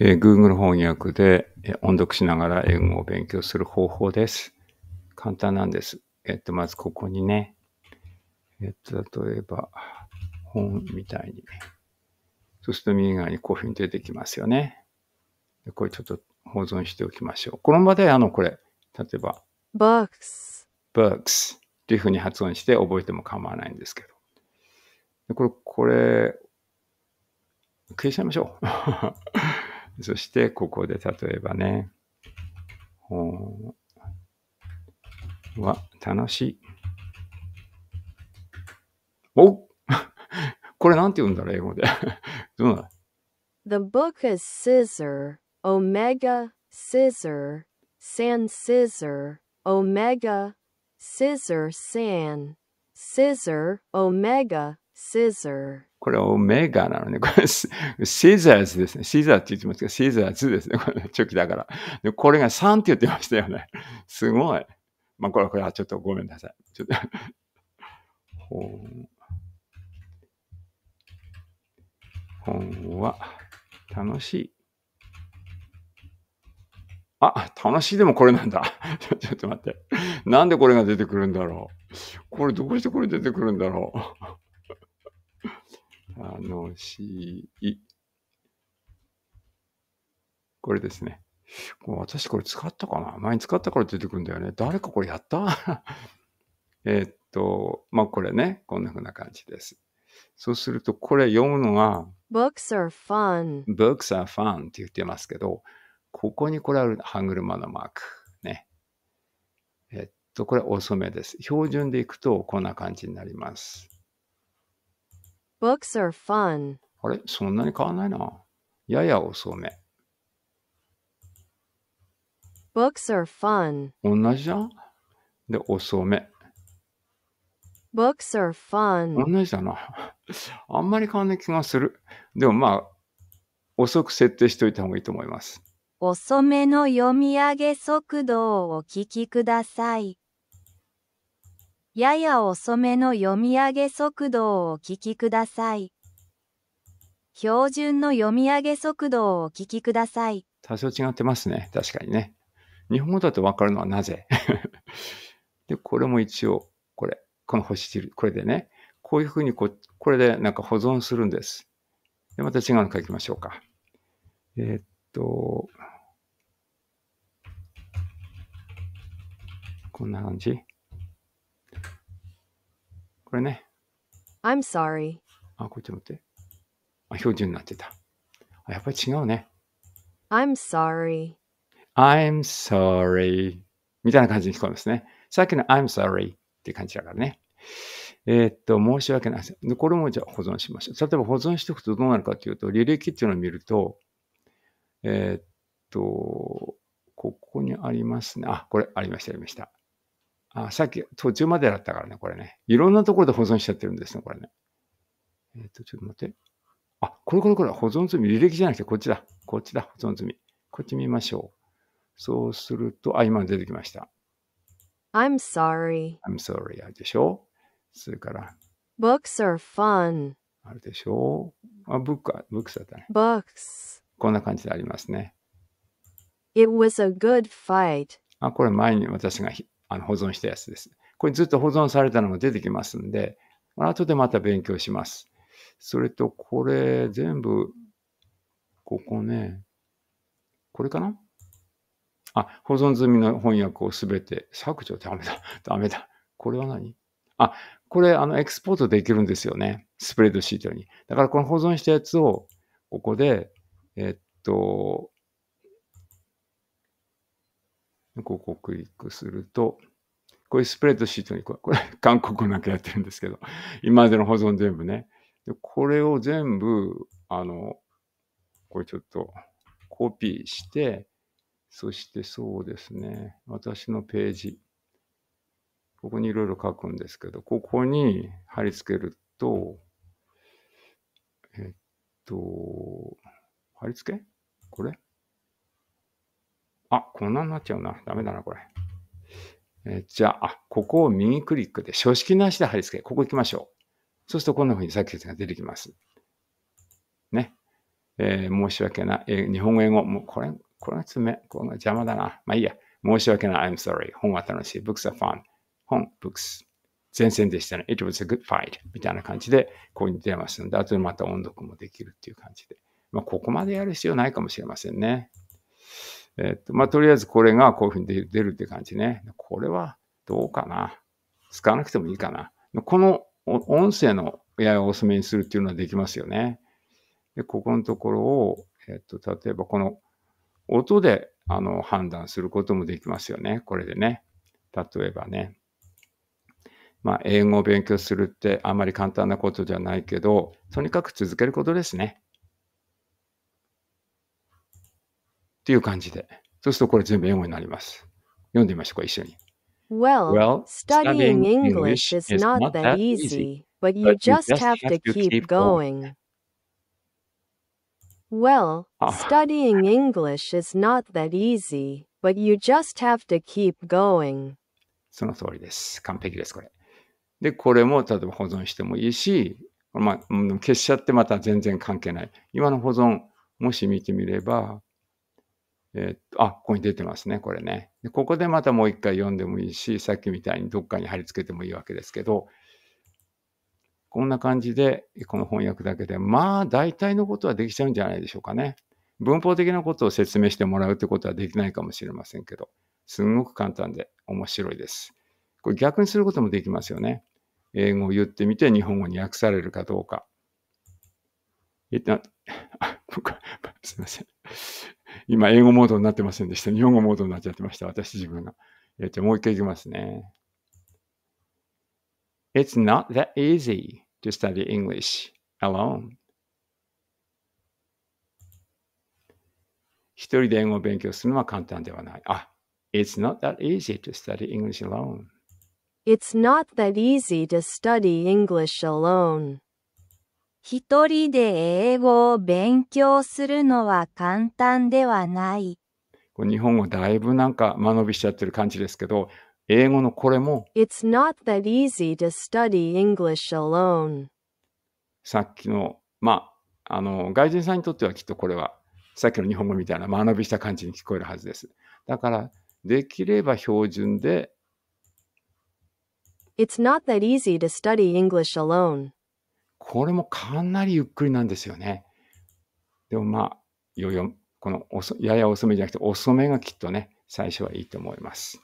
えー、Google 翻訳で、えー、音読しながら英語を勉強する方法です。簡単なんです。えっと、まずここにね、えっと、例えば、本みたいに。そうすると右側にこういうふうに出てきますよね。これちょっと保存しておきましょう。この場で、あの、これ、例えば、books, books っていうふうに発音して覚えても構わないんですけど。これ、これ、消しちゃいましょう。そしてここで例えばね、は楽しい。おこれなんて言うんだろう、英語で。どうだ ?The book is scissor, omega, scissor, s a n s scissor, omega, scissor, s a n s scissor, omega, scissor これオメガなのね。これシザーズですね。シザーって言ってますけど、シザーズですね。これ、ね、チョキだから。でこれが3って言ってましたよね。すごい。まあ、これ、これはちょっとごめんなさい。ちょっと本は楽しい。あ、楽しいでもこれなんだ。ちょっと待って。なんでこれが出てくるんだろう。これどうしてこれ出てくるんだろう。楽しい。これですね。私これ使ったかな前に使ったから出てくるんだよね。誰かこれやった えっと、まあこれね、こんな風な感じです。そうすると、これ読むのが、Books are fun. Books are fun って言ってますけど、ここにこれは歯車のマーク。ね。えっと、これ遅めです。標準でいくとこんな感じになります。Books are fun. あれそんなに変わんないな。やや遅め。Books are fun. 同じじゃんで、遅め。Books are fun. 同じだな。あんまり変わんない気がする。でもまあ、遅く設定しておいた方がいいと思います。遅めの読み上げ速度をお聞きください。やや遅めの読み上げ速度をお聞きください。標準の読み上げ速度をお聞きください。多少違ってますね。確かにね。日本語だとわかるのはなぜ で、これも一応、これ、この星汁、これでね、こういうふうにここれでなんか保存するんです。で、また違うの書きましょうか。えー、っと、こんな感じ。これね。I'm sorry. あ、こっち持って。あ、標準になってた。あ、やっぱり違うね。I'm sorry. I'm sorry. みたいな感じに聞こえますね。さっきの I'm sorry っていう感じだからね。えー、っと、申し訳ないこれもじゃあ保存しましょう。例えば保存しておくとどうなるかというと、履歴っていうのを見ると、えー、っと、ここにありますね。あ、これありました、ありました。あ、さっき途中までだったからね、これね。いろんなところで保存しちゃってるんですね、これね。えっ、ー、と、ちょっと待って。あ、これこれこれ、保存済み。履歴じゃなくて、こっちだ。こっちだ、保存済み。こっち見ましょう。そうすると、あ、今出てきました。I'm sorry. I'm sorry. でしょそれから。Books are fun. あるでしょあ、ブック、ブックだったね。Books. こんな感じでありますね。It was a good fight. あ、これ前に私があの保存したやつです。これずっと保存されたのが出てきますんで、後でまた勉強します。それと、これ全部、ここね、これかなあ、保存済みの翻訳をすべて削除ダメだ。ダメだ。これは何あ、これ、あの、エクスポートできるんですよね。スプレッドシートに。だから、この保存したやつを、ここで、えっと、ここをクリックすると、こういうスプレッドシートにこれ、これ 韓国なんかやってるんですけど、今までの保存全部ね。でこれを全部、あの、これちょっとコピーして、そしてそうですね、私のページ、ここにいろいろ書くんですけど、ここに貼り付けると、えっと、貼り付けこれあ、こんなになっちゃうな。ダメだな、これ。えじゃあ、あ、ここを右クリックで、書式なしで貼り付け。ここ行きましょう。そうすると、こんな風にさっき説が出てきます。ね。えー、申し訳ない。えー、日本語、英語、もうこれ、これが詰め、これが邪魔だな。まあいいや。申し訳ない。I'm sorry. 本は楽しい。Books are fun. 本、books。前線でしたね。It was a good fight. みたいな感じで、ここに出ますので、後でまた音読もできるっていう感じで。まあ、ここまでやる必要ないかもしれませんね。えっと、まあ、とりあえずこれがこういうふうに出るって感じね。これはどうかな。使わなくてもいいかな。この音声のややすめにするっていうのはできますよね。で、ここのところを、えっと、例えばこの音であの判断することもできますよね。これでね。例えばね。まあ、英語を勉強するってあんまり簡単なことじゃないけど、とにかく続けることですね。っていう感じで。そうするとこれ全部英語になります。読んでみましょうか、一緒に。Well, well studying English is not that easy, but you just have to keep going. Well, studying English is not that easy, but you just have to keep going. その通りです。完璧です、これ。で、これも例えば保存してもいいし、まあ、消しちゃってまた全然関係ない。今の保存、もし見てみれば、えっと、あ、ここに出てますね、これね。でここでまたもう一回読んでもいいし、さっきみたいにどっかに貼り付けてもいいわけですけど、こんな感じで、この翻訳だけで、まあ、大体のことはできちゃうんじゃないでしょうかね。文法的なことを説明してもらうってことはできないかもしれませんけど、すんごく簡単で面白いです。これ逆にすることもできますよね。英語を言ってみて、日本語に訳されるかどうか。えっと、あ、僕、すいません。今、英語モードになってませんでした。日本語モードになっちゃってました。私自分が。えっと、もう一回いきますね。It's not that easy to study English alone. 一人で英語を勉強するのは簡単ではない。あ、It's not that easy to study English alone. It's not that easy to study English alone. 一人で英語を勉強するのは簡単ではない。日本語だいぶなんか間延びしちゃってる感じですけど、英語のこれも。It's not that easy to study English alone. さっきの、まあ、あの、外人さんにとってはきっとこれは、さっきの日本語みたいな間延びした感じに聞こえるはずです。だから、できれば標準で。It's not that easy to study English alone. これもかなりゆっくりなんですよね。でもまあ、いよいよ、このやや遅めじゃなくて遅めがきっとね、最初はいいと思います。